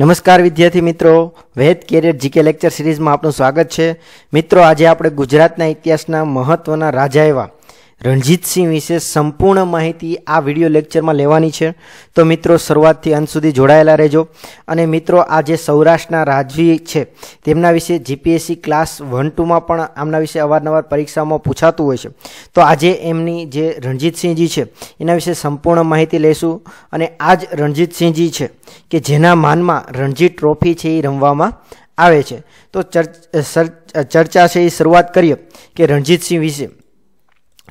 નમસ્કાર વિદ્યાર્થી મિત્રો વેદ કેરિયર જીકે લેક્ચર સિરીઝમાં આપનું સ્વાગત છે મિત્રો આજે આપણે ગુજરાતના ઇતિહાસના મહત્ત્વના રાજા એવા રણજીતસિંહ વિશે સંપૂર્ણ માહિતી આ વિડીયો લેક્ચરમાં લેવાની છે તો મિત્રો શરૂઆતથી અંત સુધી જોડાયેલા રહેજો અને મિત્રો આ જે સૌરાષ્ટ્રના રાજવી છે તેમના વિશે જીપીએસસી ક્લાસ વન ટુમાં પણ આમના વિશે અવારનવાર પરીક્ષામાં પૂછાતું હોય છે તો આજે એમની જે રણજીતસિંહજી છે એના વિશે સંપૂર્ણ માહિતી લઈશું અને આ જ રણજીતસિંહજી છે કે જેના માનમાં રણજી ટ્રોફી છે એ રમવામાં આવે છે તો ચર્ચા છે એ શરૂઆત કરીએ કે રણજીતસિંહ વિશે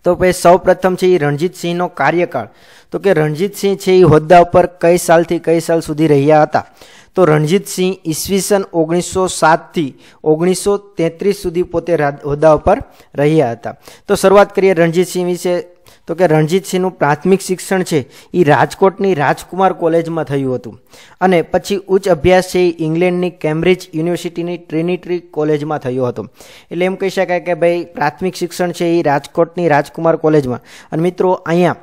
તો ભાઈ સૌ પ્રથમ છે એ રણજીતસિંહનો કાર્યકાળ તો કે રણજીતસિંહ છે એ હોદ્દા ઉપર કઈ સાલથી કઈ સાલ સુધી રહ્યા હતા તો રણજીતસિંહ ઈસવીસન ઓગણીસો સાતથી ઓગણીસો તેત્રીસ સુધી પોતે હોદ્દા ઉપર રહ્યા હતા તો શરૂઆત કરીએ રણજીતસિંહ વિશે તો કે રણજીતસિંહનું પ્રાથમિક શિક્ષણ છે એ રાજકોટની રાજકુમાર કોલેજમાં થયું હતું અને પછી ઉચ્ચ અભ્યાસ છે એ ઇંગ્લેન્ડની કેમ્બ્રિજ યુનિવર્સિટીની ટ્રિનિટરી કોલેજમાં થયો હતો એટલે એમ કહી શકાય કે ભાઈ પ્રાથમિક શિક્ષણ છે એ રાજકોટની રાજકુમાર કોલેજમાં અને મિત્રો અહીંયા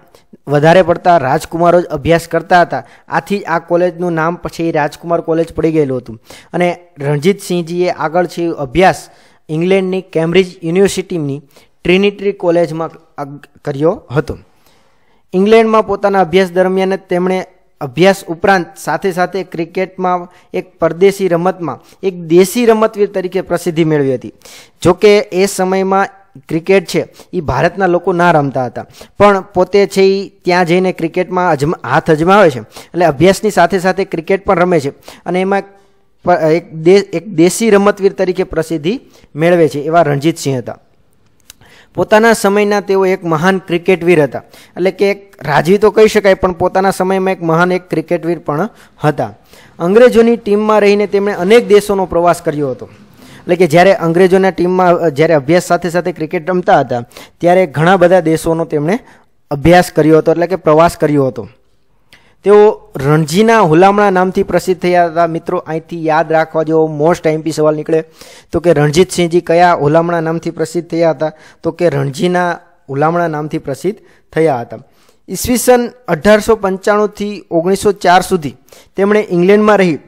વધારે પડતા રાજકુમારો જ અભ્યાસ કરતા હતા આથી આ કોલેજનું નામ પછી રાજકુમાર કોલેજ પડી ગયેલું હતું અને રણજીતસિંહજીએ આગળ છે અભ્યાસ ઇંગ્લેન્ડની કેમ્બ્રિજ યુનિવર્સિટીની રિનીત્રી કોલેજ માં કર્યો હતો ઈંગ્લેન્ડ માં પોતાના અભ્યાસ દરમિયાન તેમણે અભ્યાસ ઉપરાંત સાથે સાથે ક્રિકેટ માં એક પરદેશી રમતમાં એક દેશી રમતવીર તરીકે પ્રસિદ્ધિ મેળવી હતી જો કે એ સમય માં ક્રિકેટ છે ઈ ભારત ના લોકો ના રમતા હતા પણ પોતે છે ત્યાં જઈને ક્રિકેટ માં હાથ અજમાવ્યો છે એટલે અભ્યાસ ની સાથે સાથે ક્રિકેટ પણ રમે છે અને એમાં એક એક દેશી રમતવીર તરીકે પ્રસિદ્ધિ મેળવે છે એવા રણજીત સિંહ હતા પોતાના સમયના તે એક મહાન ક્રિકેટ વીર હતા એટલે કે એક રાજી તો કહી શકાય પણ પોતાના સમયમાં એક મહાન એક ક્રિકેટ વીર પણ હતા અંગ્રેજોની ટીમમાં રહીને તેમણે અનેક દેશોનો પ્રવાસ કર્યો હતો એટલે કે જ્યારે અંગ્રેજોના ટીમમાં જ્યારે અભ્યાસ સાથે સાથે ક્રિકેટ રમતા હતા ત્યારે ઘણા બધા દેશોનો તેમણે અભ્યાસ કર્યો હતો એટલે કે પ્રવાસ કર્યો હતો તેઓ રણજીના ઉલામણા નામથી પ્રસિદ્ધ થયા હતા મિત્રો આઈથી યાદ રાખવા જો મોસ્ટ ટાઈમપી સવાલ નીકળે તો કે રણજીતસિંહજી કયા ઉલામણા નામથી પ્રસિદ્ધ થયા હતા તો કે રણજીના ઉલામણા નામથી પ્રસિદ્ધ થયા હતા ઈસવીસન 1895 થી 1904 સુધી તેમણે ઈંગ્લેન્ડમાં રહી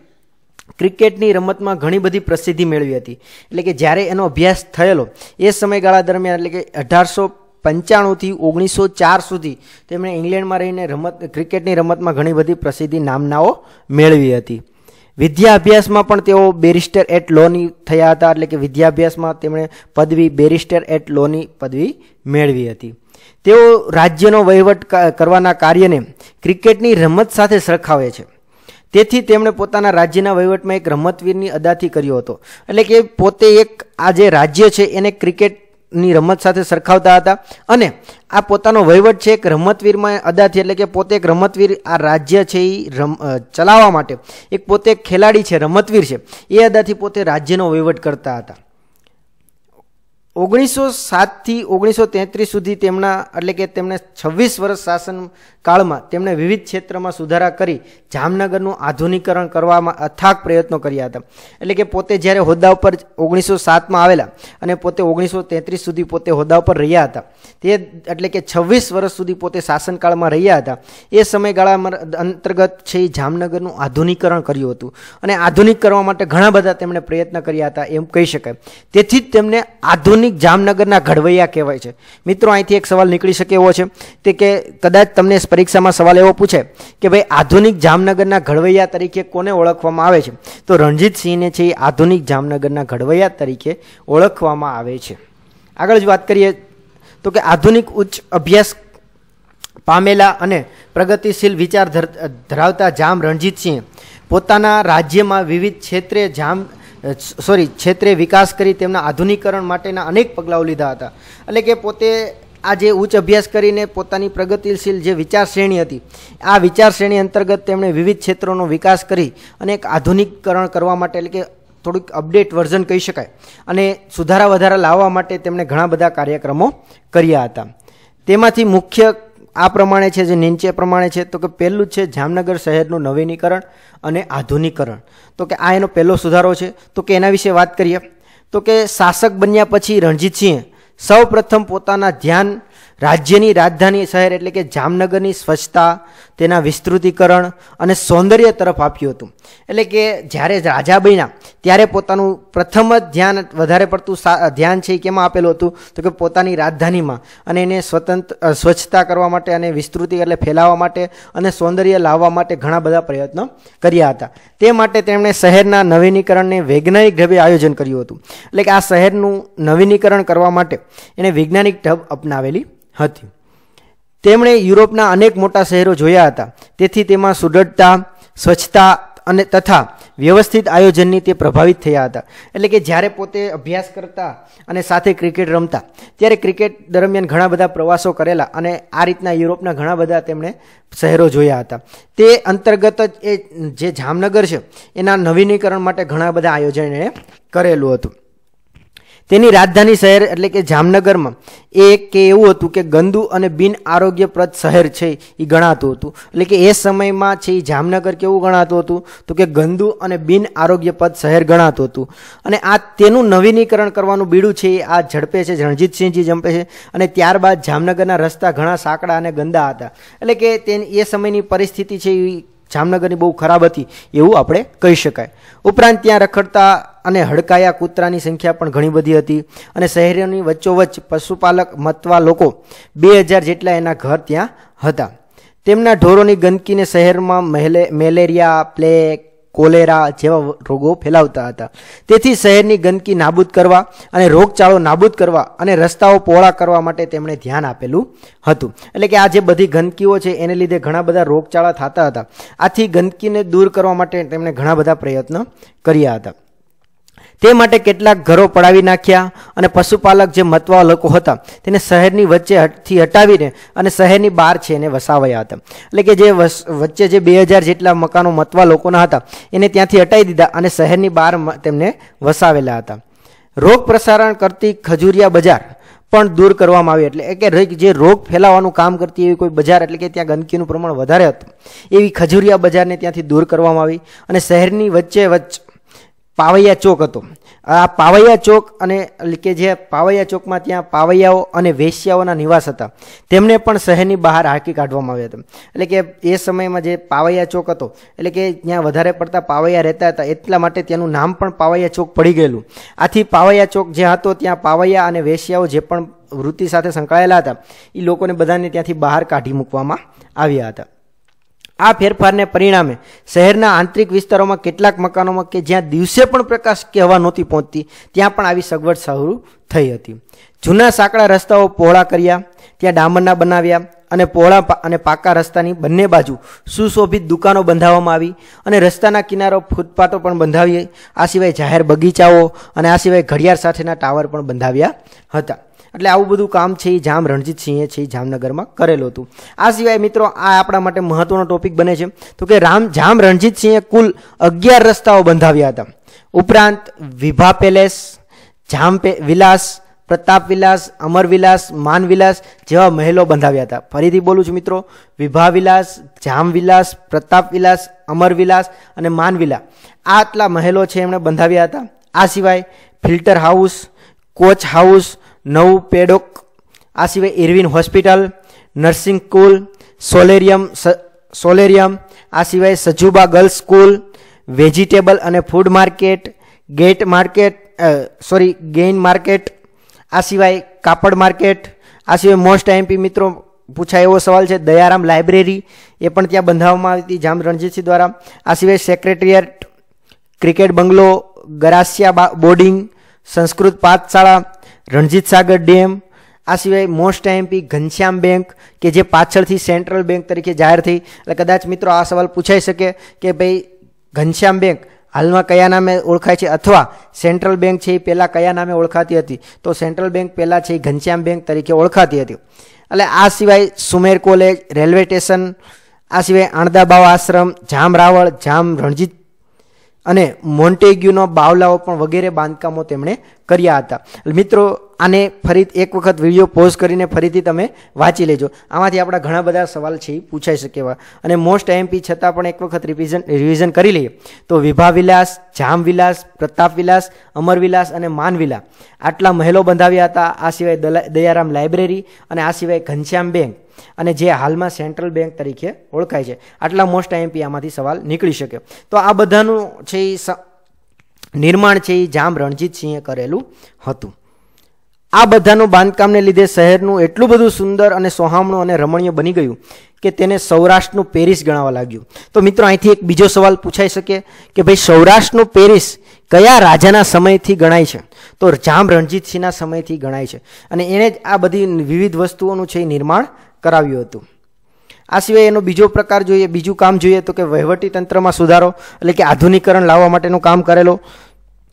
ક્રિકેટની રમતમાં ઘણી બધી પ્રસિદ્ધિ મેળવી હતી એટલે કે જારે એનો અભ્યાસ થયેલો એ સમયગાળા દરમિયાન એટલે કે 1800 પંચાણુંથી ઓગણીસો ચાર સુધી તેમણે ઇંગ્લેન્ડમાં રહીને રમત ક્રિકેટની રમતમાં ઘણી બધી પ્રસિદ્ધિ નામનાઓ મેળવી હતી વિદ્યાભ્યાસમાં પણ તેઓ બેરિસ્ટર એટ લોની થયા હતા એટલે કે વિદ્યાભ્યાસમાં તેમણે પદવી બેરિસ્ટર એટ લોની પદવી મેળવી હતી તેઓ રાજ્યનો વહીવટ કરવાના કાર્યને ક્રિકેટની રમત સાથે સરખાવે છે તેથી તેમણે પોતાના રાજ્યના વહીવટમાં એક રમતવીરની અદાથી કર્યો હતો એટલે કે પોતે એક આ જે રાજ્ય છે એને ક્રિકેટ ની રમત સાથે સરખાવતા હતા અને આ પોતાનો વહીવટ છે એક રમતવીરમાં અદાથી એટલે કે પોતે એક રમતવીર આ રાજ્ય છે એ રમ ચલાવવા માટે એક પોતે એક ખેલાડી છે રમતવીર છે એ અદાથી પોતે રાજ્યનો વહીવટ કરતા હતા 1907 થી 1933 સુધી તેમણે એટલે કે તેમણે 26 વર્ષ શાસન કાળમાં તેમણે વિવિધ ક્ષેત્રમાં સુધારા કરી જામનગરનું આધુનિકરણ કરવામાં અથાગ પ્રયત્નો કર્યા હતા એટલે કે પોતે જ્યારે હોદ્દા ઉપર 1907 માં આવેલા અને પોતે 1933 સુધી પોતે હોદ્દા ઉપર રહ્યા હતા તે એટલે કે 26 વર્ષ સુધી પોતે શાસન કાળમાં રહ્યા હતા એ સમયગાળા અંતર્ગત છે એ જામનગરનું આધુનિકરણ કર્યું હતું અને આધુનિક કરવા માટે ઘણા બધા તેમણે પ્રયત્ન કર્યા હતા એમ કહી શકાય તેથી તેમણે આધુનિક આધુનિક જામનગરના ઘડવૈયા કહેવાય છે મિત્રો અહીંથી એક સવાલ નીકળી શકે એવો છે તે કે કદાચ તમને પરીક્ષામાં સવાલ એવો પૂછે કે ભાઈ આધુનિક જામનગરના ઘડવૈયા તરીકે કોને ઓળખવામાં આવે છે તો રણજીતસિંહને છે એ આધુનિક જામનગરના ઘડવૈયા તરીકે ઓળખવામાં આવે છે આગળ જ વાત કરીએ તો કે આધુનિક ઉચ્ચ અભ્યાસ પામેલા અને પ્રગતિશીલ વિચાર ધરાવતા જામ રણજીતસિંહ પોતાના રાજ્યમાં વિવિધ ક્ષેત્રે જામ એટસ સોરી ક્ષેત્રે વિકાસ કરી તેમનું આધુનિકરણ માટેના અનેક પગલાઓ લીધા હતા એટલે કે પોતે આ જે ઉચ્ચ અભ્યાસ કરીને પોતાની પ્રગતિશીલ જે વિચાર શ્રેણી હતી આ વિચાર શ્રેણી અંતર્ગત તેમણે વિવિધ ક્ષેત્રોનો વિકાસ કરી અનેક આધુનિકકરણ કરવા માટે એટલે કે થોડુંક અપડેટ વર્ઝન કહી શકાય અને સુધારા વધારા લાવવા માટે તેમણે ઘણા બધા કાર્યક્રમો કર્યા હતા તેમાંથી મુખ્ય આ પ્રમાણે છે જે નીચે પ્રમાણે છે તો કે પહેલું છે જામનગર શહેરનું નવીનીકરણ અને આધુનિકરણ તો કે આ એનો પહેલો સુધારો છે તો કે એના વિશે વાત કરીએ તો કે શાસક બન્યા પછી રણજીતસિંહે સૌ પ્રથમ પોતાના ધ્યાન રાજ્યની રાજધાની શહેર એટલે કે જામનગરની સ્વચ્છતા તેના વિસ્તૃતિકરણ અને સૌંદર્ય તરફ આપ્યું હતું એટલે કે જ્યારે રાજા બન્યા ત્યારે પોતાનું પ્રથમ ધ્યાન વધારે પડતું ધ્યાન છે કેમાં આપેલું હતું તો કે પોતાની રાજધાનીમાં અને એને સ્વતંત્ર સ્વચ્છતા કરવા માટે અને વિસ્તૃતિ એટલે ફેલાવા માટે અને સૌંદર્ય લાવવા માટે ઘણા બધા પ્રયત્ન કર્યા હતા તે માટે તેમણે શહેરના નવીનીકરણને વૈજ્ઞાનિક ગબે આયોજન કર્યું હતું એટલે કે આ શહેરનું નવીનીકરણ કરવા માટે એને વૈજ્ઞાનિક ઢબ અપનાવેલી હતી તેમણે યુરોપના અનેક મોટા શહેરો જોયા હતા તેથી તેમાં સુડડતા સ્વચ્છતા અને તથા વ્યવસ્થિત આયોજનની તે પ્રભાવિત થયા હતા એટલે કે જ્યારે પોતે અભ્યાસ કરતા અને સાથે ક્રિકેટ રમતા ત્યારે ક્રિકેટ દરમિયાન ઘણા બધા પ્રવાસો કરેલા અને આ રીતના યુરોપના ઘણા બધા તેમણે શહેરો જોયા હતા તે અંતર્ગત જ જે જામનગર છે એના નવીનીકરણ માટે ઘણા બધા આયોજન એ કરેલું હતું તેની રાજધાની શહેર એટલે કે જામનગરમાં એ કે એવું હતું કે ગંદુ અને બીન આરોગ્યપદ શહેર છે એ ગણાતો હતો એટલે કે એ સમયમાં છે જામનગર કેવું ગણાતો હતો તો કે ગંદુ અને બીન આરોગ્યપદ શહેર ગણાતો હતો અને આ તેનું નવીનીકરણ કરવાનો બીડું છે આ ઝડપે છે જનજીતસિંહજી જંપે છે અને ત્યાર બાદ જામનગરના રસ્તા ઘણા સાકડા અને ગંદા હતા એટલે કે તે એ સમયની પરિસ્થિતિ છે એ ચામનગરની બહુ ખરાબ હતી એવું આપણે કહી શકાય ઉપરાંત ત્યાં રખડતા અને હડકાયા કૂતરાની સંખ્યા પણ ઘણી વધી હતી અને શહેરીઓની વચ્ચોવચ પશુપાલક મતવા લોકો 2000 જેટલા એના ઘર ત્યાં હતા તેમના ઢોરોની ગનકીને શહેરમાં મેલેરિયા પ્લેગ કોલેરા જેવો રોગો ફેલાવતો હતો તેથી શહેરની ગંદકી નાબૂદ કરવા અને રોગચાળો નાબૂદ કરવા અને રસ્તાઓ પોળા કરવા માટે તેમણે ધ્યાન આપેલું હતું એટલે કે આ જે બધી ગંદકીઓ છે એને લીધે ઘણા બધા રોગચાળા થતા હતા આથી ગંદકીને દૂર કરવા માટે તેમણે ઘણા બધા પ્રયત્ન કર્યા હતા તે માટે કેટલાક ઘરો પડાવી નાખ્યા અને પશુપાલક જે મતવા લોકો હતા તેને શહેરની વચ્ચેથી હટાવીને અને શહેરની બહાર છે એને વસાવ્યા હતા એટલે કે જે વચ્ચે જે 2000 જેટલા મકાનો મતવા લોકોના હતા એને ત્યાંથી હટાવી દીધા અને શહેરની બહાર તેમને વસાવેલા હતા રોગ પ્રસારણ કરતી ખજુરિયા બજાર પણ દૂર કરવામાં આવી એટલે કે જે રોગ ફેલાવવાનું કામ કરતી એવી કોઈ બજાર એટલે કે ત્યાં ગંદકીનું પ્રમાણ વધારે હતું એવી ખજુરિયા બજારને ત્યાંથી દૂર કરવામાં આવી અને શહેરની વચ્ચે વ पावैया चौक હતો આ પાવૈયા ચોક અને એટલે કે જે પાવૈયા ચોક માં ત્યાં પાવૈયાઓ અને વેશિયાઓનો નિવાસ હતો તેમને પણ શહેરની બહાર કાઢી કાઢવામાં આવ્યો હતો એટલે કે એ સમયમાં જે પાવૈયા ચોક હતો એટલે કે ત્યાં વધારે પડતા પાવૈયા રહેતા હતા એટલા માટે તેનું નામ પણ પાવૈયા ચોક પડી ગયેલું આથી પાવૈયા ચોક જે હતો ત્યાં પાવૈયા અને વેશિયાઓ જે પણ વૃત્તિ સાથે સંકળાયેલા હતા એ લોકોને બધાને ત્યાંથી બહાર કાઢી મૂકવામાં આવ્યા હતા આ ફેરફાર ને પરિણામે શહેરના આંતરિક વિસ્તારોમાં કેટલાક મકાનોમાં કે જ્યાં દિવસે પણ પ્રકાશ કે હવા નોતી પહોંચતી ત્યાં પણ આવી સગવડ સહરૂ થઈ હતી જૂના સાકળા રસ્તાઓ પહોળા કર્યા ત્યાં ડામરના બનાવ્યા અને પહોળા અને પાકા રસ્તાની બંને બાજુ સુશોભિત દુકાનો બંધાવવામાં આવી અને રસ્તાના કિનારો ફૂટપાથો પણ બંધાવી આ સિવાય જાહેર બગીચાઓ અને આ સિવાય ઘડિયાળ સાથેના ટાવર પણ બંધાવ્યા હતા એટલે આ બધું કામ છે ઝામ રણજીતસિંહ એ છે ઝામનગરમાં કરેલો હતું આ સિવાય મિત્રો આ આપણા માટે મહત્વનો ટોપિક બને છે તો કે રામ ઝામ રણજીતસિંહએ કુલ 11 રસ્તાઓ બંધાવ્યા હતા ઉપ્રાંત વિભા પેલેસ ઝામ વિલાસ પ્રતાપ વિલાસ અમર વિલાસ માન વિલાસ જેવા મહેલો બંધાવ્યા હતા ફરીથી બોલું છું મિત્રો વિભા વિલાસ ઝામ વિલાસ પ્રતાપ વિલાસ અમર વિલાસ અને માનવિલા આટલા મહેલો છે એમણે બંધાવ્યા હતા આ સિવાય ફિલ્ટર હાઉસ કોચ હાઉસ નવું પેડોક આ સિવાય Irwin hospital nursing school solarium solarium આ સિવાય સજુબા ગર્લ્સ સ્કૂલ વેજીટેબલ અને food market gate market sorry grain market આ સિવાય કાપડ માર્કેટ આ સિવાય મોસ્ટ એમપી મિત્રો પૂછાય એવો સવાલ છે દયારામ લાઇબ્રેરી એ પણ ત્યાં બંધાવવામાં આવી હતી જામ રણજીતસિંહ દ્વારા આ સિવાય secretariat cricket bungalow Garasia boarding સંસ્કૃત પાઠશાળા रणजीत सागर डैम आ सिवाय मोस्ट टाइम पी घनश्याम बैंक के जे पाचळ थी सेंट्रल बँक तरीके जाहीर थी એટલે કદાચ મિત્રો આ સવાલ પૂછાઈ શકે કે ભઈ घनश्याम બેંક હાલમાં કયા નામે ઓળખાય છે अथवा सेंट्रल બેંક છે એ પહેલા કયા નામે ઓળખાતી હતી તો सेंट्रल બેંક પહેલા છે એ घनश्याम બેંક तरीके ઓળખાતી હતી એટલે આ સિવાય સુમેર કોલેજ રેલવે સ્ટેશન આ સિવાય અણદાબાવા આશ્રમ જામ રાવળ જામ રણજીત અને મોન્ટેગ્યુનો બાવલાઓ પણ વગેરે બાંધકામો તેમણે કર્યા હતા એટલે મિત્રો આને ફરી એક વખત વિડિયો પોઝ કરીને ફરીથી તમે વાચી લેજો આમાંથી આપણા ઘણા બધા સવાલો છે પૂછાઈ શકેવા અને મોસ્ટ ઈમ્પોર્ટન્ટ છતાં પણ એક વખત રિવિઝન રિવિઝન કરી લઈએ તો વિભા વિલાસ જામ વિલાસ પ્રતાપ વિલાસ અમર વિલાસ અને માન વિલા આટલા મહેલો બંધાવ્યા હતા આ સિવાય દયારામ લાઇબ્રેરી અને આ સિવાય ઘનશ્યામ બેંક અને જે હાલમાં સેન્ટ્રલ બેંક તરીકે ઓળખાય છે આટલા મોસ્ટ આઈએમપી આમાંથી સવાલ નીકળી શકે તો આ બધાનું છે એ નિર્માણ છે એ જામ રણજીતસિંહે કરેલું હતું આ બધાનું બાંધકામને લીધે શહેરનું એટલું બધું સુંદર અને સોહામણું અને રમણીય બની ગયું કે તેને સૌરાષ્ટ્રનું પેરિસ ગણાવા લાગ્યું તો મિત્રો અહીંથી એક બીજો સવાલ પૂછાઈ શકે કે ભાઈ સૌરાષ્ટ્રનું પેરિસ કયા રાજાના સમયથી ગણાય છે તો જામ રણજીતસિંહના સમયથી ગણાય છે અને એણે જ આ બધી વિવિધ વસ્તુઓનું છે એ નિર્માણ કરાવ્યું હતું આ સિવાય એનો બીજો પ્રકાર જોઈએ બીજું કામ જોઈએ તો કે વહીવટી તંત્રમાં સુધારો એટલે કે આધુનિકરણ લાવવા માટેનું કામ કરેલો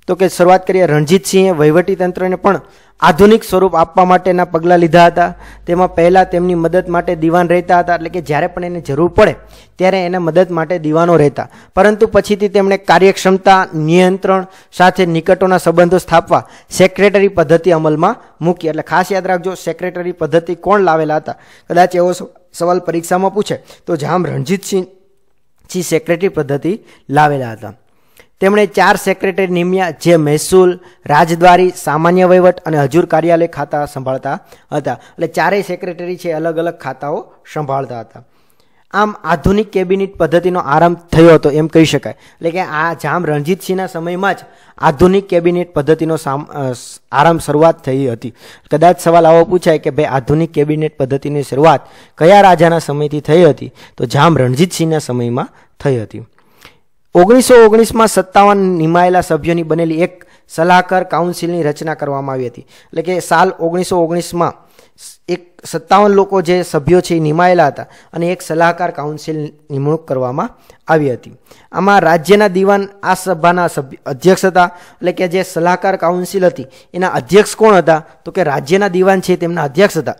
તો કે શરૂઆત કરી રણજીતસિંહ વૈવટી તંત્રને પણ આધુનિક સ્વરૂપ આપવા માટેના પગલા લીધા હતા તેમાં પહેલા તેમની મદદ માટે દીવાન રહેતા હતા એટલે કે જ્યારે પણ એને જરૂર પડે ત્યારે એને મદદ માટે દીવાનો રહેતા પરંતુ પછીથી તેમણે કાર્યક્ષમતા નિયંત્રણ સાથે નિકટોના સંબંધો સ્થાપવા સેક્રેટરી પદ્ધતિ અમલમાં મૂકી એટલે ખાસ યાદ રાખજો સેક્રેટરી પદ્ધતિ કોણ લાવેલા હતા કદાચ એવો સવાલ પરીક્ષામાં પૂછે તો જામ રણજીતસિંહ સી સેક્રેટરી પદ્ધતિ લાવેલા હતા તેમણે ચાર સેક્રેટરી નિમ્યા જે મહેસૂલ રાજદ્વારી સામાન્ય વૈવટ અને હજૂર કાર્યાલય ખાતા સંભાળતા હતા એટલે ચારેય સેક્રેટરી છે અલગ અલગ ખાતાઓ સંભાળતા હતા આમ આધુનિક કેબિનેટ પદ્ધતિનો આરંભ થયો તો એમ કહી શકાય એટલે કે આ ઝામ રંજીતસિંહના સમયમાં જ આધુનિક કેબિનેટ પદ્ધતિનો આરંભ શરૂઆત થઈ હતી કદાચ સવાલ આવો પૂછાય કે ભાઈ આધુનિક કેબિનેટ પદ્ધતિની શરૂઆત કયા રાજાના સમયથી થઈ હતી તો ઝામ રંજીતસિંહના સમયમાં થઈ હતી ઓગણીસો ઓગણીસમાં સત્તાવન નિમાયેલા સભ્યોની બનેલી એક સલાહકાર કાઉન્સિલની રચના કરવામાં આવી હતી એટલે કે સાલ ઓગણીસો ઓગણીસમાં એક 57 લોકો જે સભ્યો છે નિમાયેલા હતા અને એક સલાહકાર કાઉન્સિલ નિમણૂક કરવામાં આવી હતી આમાં રાજ્યના દીવાન આ સભાના અધ્યક્ષતા એટલે કે જે સલાહકાર કાઉન્સિલ હતી એના અધ્યક્ષ કોણ હતા તો કે રાજ્યના દીવાન છે તેમના અધ્યક્ષ હતા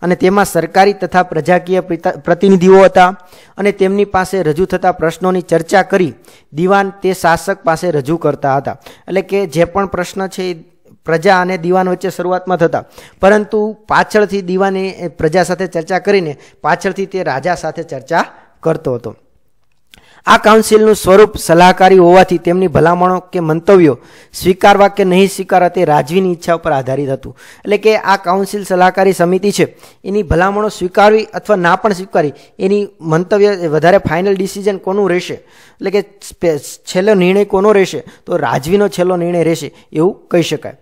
અને તેમાં સરકારી તથા પ્રજાકીય પ્રતિનિધિઓ હતા અને તેમની પાસે રજુ થતા પ્રશ્નોની ચર્ચા કરી દીવાન તે શાસક પાસે રજુ કરતા હતા એટલે કે જે પણ પ્રશ્ન છે પ્રજા અને દીવાન વચ્ચે શરૂઆતમાં થતા પરંતુ પાછળથી દીવાને પ્રજા સાથે ચર્ચા કરીને પાછળથી તે રાજા સાથે ચર્ચા કરતો હતો આ કાઉન્સિલનું સ્વરૂપ સલાહકારી હોવાથી તેમની ભલામણો કે મંતવ્યો સ્વીકારવા કે નહીં સ્વીકારવા તે રાજવીની ઈચ્છા ઉપર આધારિત હતું એટલે કે આ કાઉન્સિલ સલાહકારી સમિતિ છે એની ભલામણો સ્વીકારવી અથવા ના પણ સ્વીકારી એની મંતવ્ય વધારે ફાઇનલ ડિસિઝન કોનું રહેશે એટલે કે છેલ્લો નિર્ણય કોનો રહેશે તો રાજવીનો છેલ્લો નિર્ણય રહેશે એવું કહી શકાય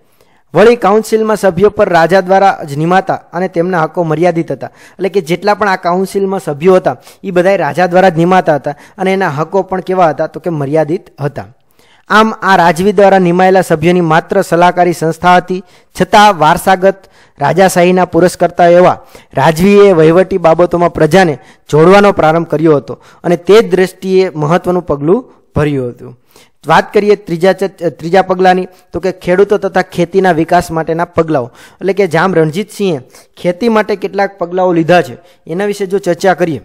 વળી કાઉન્સિલમાં સભ્યો પર રાજા દ્વારા જ નિમાતા અને તેમના હકો મર્યાદિત હતા એટલે કે જેટલા પણ આ કાઉન્સિલમાં સભ્યો હતા એ બધા રાજા દ્વારા જ નિમાતા હતા અને એના હકો પણ કેવા હતા તો કે મર્યાદિત હતા આમ આ રાજવી દ્વારા નિમાયેલા સભ્યોની માત્ર સલાહકારી સંસ્થા હતી છતાં વારસાગત રાજાશાહીના પુરસ્કર્તા એવા રાજવીએ વહીવટી બાબતોમાં પ્રજાને જોડવાનો પ્રારંભ કર્યો હતો અને તે જ દ્રષ્ટિએ મહત્વનું પગલું ભર્યું હતું વાત કરીએ ત્રીજા ત્રીજા પગલાની તો કે ખેડૂતો તથા ખેતીના વિકાસ માટેના પગલાઓ એટલે કે જામ રણજીત સીએ ખેતી માટે કેટલાક પગલાઓ લીધા છે એના વિશે જો ચર્ચા કરીએ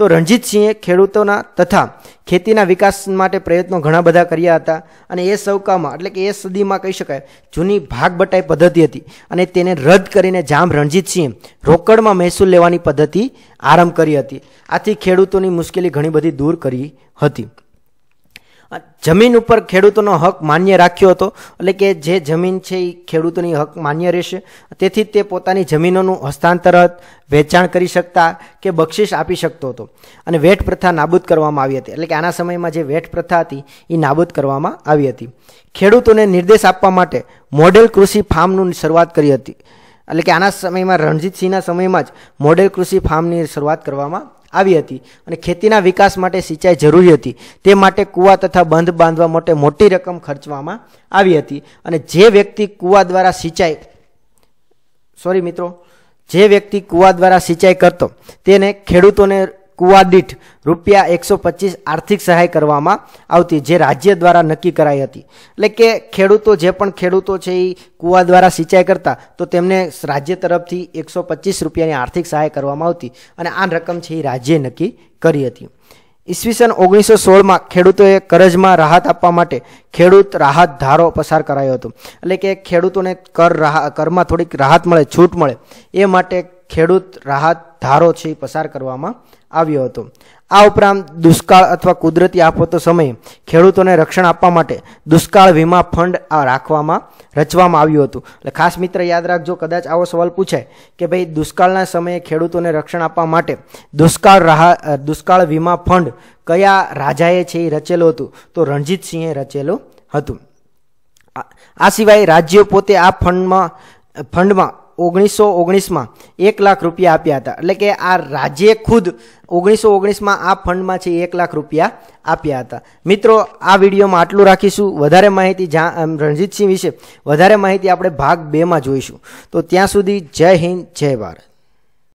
તો રણજીત સીએ ખેડૂતોના તથા ખેતીના વિકાસ માટે પ્રયત્નો ઘણા બધા કર્યા હતા અને એ સૌકામ એટલે કે એ સદીમાં કહી શકાય જૂની ભાગબટાઈ પદ્ધતિ હતી અને તેને રદ કરીને જામ રણજીત સીએ રોકડમાં મહેસૂલ લેવાની પદ્ધતિ આરંભ કરી હતી આથી ખેડૂતોની મુશ્કેલી ઘણી બધી દૂર કરી હતી અ જમીન ઉપર ખેડૂતોનો હક માન્ય રાખ્યો હતો એટલે કે જે જમીન છે એ ખેડૂતોની હક માન્ય રહેશે તેથી તે પોતાની જમીનોનું હસ્તાંતરત વેચાણ કરી શકતા કે બક્ષીશ આપી શકતો હતો અને વેઠ પ્રથા નાબૂદ કરવામાં આવી હતી એટલે કે આના સમયમાં જે વેઠ પ્રથા હતી એ નાબૂદ કરવામાં આવી હતી ખેડૂતોને નિર્દેશ આપવા માટે મોડેલ કૃષિ ફાર્મની શરૂઆત કરી હતી એટલે કે આના સમયમાં રણજીતસિંહના સમયમાં જ મોડેલ કૃષિ ફાર્મની શરૂઆત કરવામાં આવી હતી અને ખેતીના વિકાસ માટે સિંચાઈ જરૂરી હતી તે માટે કૂવા તથા બંધ બાંધવા માટે મોટી રકમ ખર્ચવામાં આવી હતી અને જે વ્યક્તિ કૂવા દ્વારા સિંચાઈ સોરી મિત્રો જે વ્યક્તિ કૂવા દ્વારા સિંચાઈ કરતો તેને ખેડૂતોને કુઆદિટ રૂપિયા 125 આર્થિક સહાય કરવામાં આવતી જે રાજ્ય દ્વારા નક્કી કરાઈ હતી એટલે કે ખેડૂતો જે પણ ખેડૂતો છે ઈ કુઆ દ્વારા સિંચાઈ કરતા તો તેમને રાજ્ય તરફથી 125 રૂપિયાની આર્થિક સહાય કરવામાં આવતી અને આ રકમ છે ઈ રાજ્યે નક્કી કરી હતી ઈસવીસન 1916 માં ખેડૂતોએ કરજમાં રાહત આપવા માટે ખેડૂત રાહત ધારો પસાર કરાયો હતો એટલે કે ખેડૂતોને કર કરમાં થોડીક રાહત મળે છૂટ મળે એ માટે ખેડૂત રાહત ધારો છે ઈ પસાર કરવામાં આવ્યો હતો આ ઉપરાંત દુષ્કાળ અથવા કુદરતી આફતો સમયે ખેડૂતોને રક્ષણ આપવા માટે દુષ્કાળ વીમા ફંડ આ રાખવામાં રચવામાં આવ્યું હતું એટલે ખાસ મિત્ર યાદ રાખજો કદાચ આવો સવાલ પૂછાય કે ભાઈ દુષ્કાળના સમયે ખેડૂતોને રક્ષણ આપવા માટે દુષ્કાળ રાહા દુષ્કાળ વીમા ફંડ કયા રાજાએ છે એ રચેલું હતું તો રણજીતસિંહે રચેલું હતું આ સિવાય રાજ્યો પોતે આ ફંડમાં ફંડમાં 1919 માં 1 લાખ રૂપિયા આપ્યા હતા એટલે કે આ રાજ્યે ખુદ 1919 માં આ ફંડ માં છે 1 લાખ રૂપિયા આપ્યા હતા મિત્રો આ વિડિયો માં આટલું રાખીશુ વધારે માહિતી જ રંજીતસિંહ વિશે વધારે માહિતી આપણે ભાગ 2 માં જોઈશું તો ત્યાં સુધી જય હિન્દ જય ભારત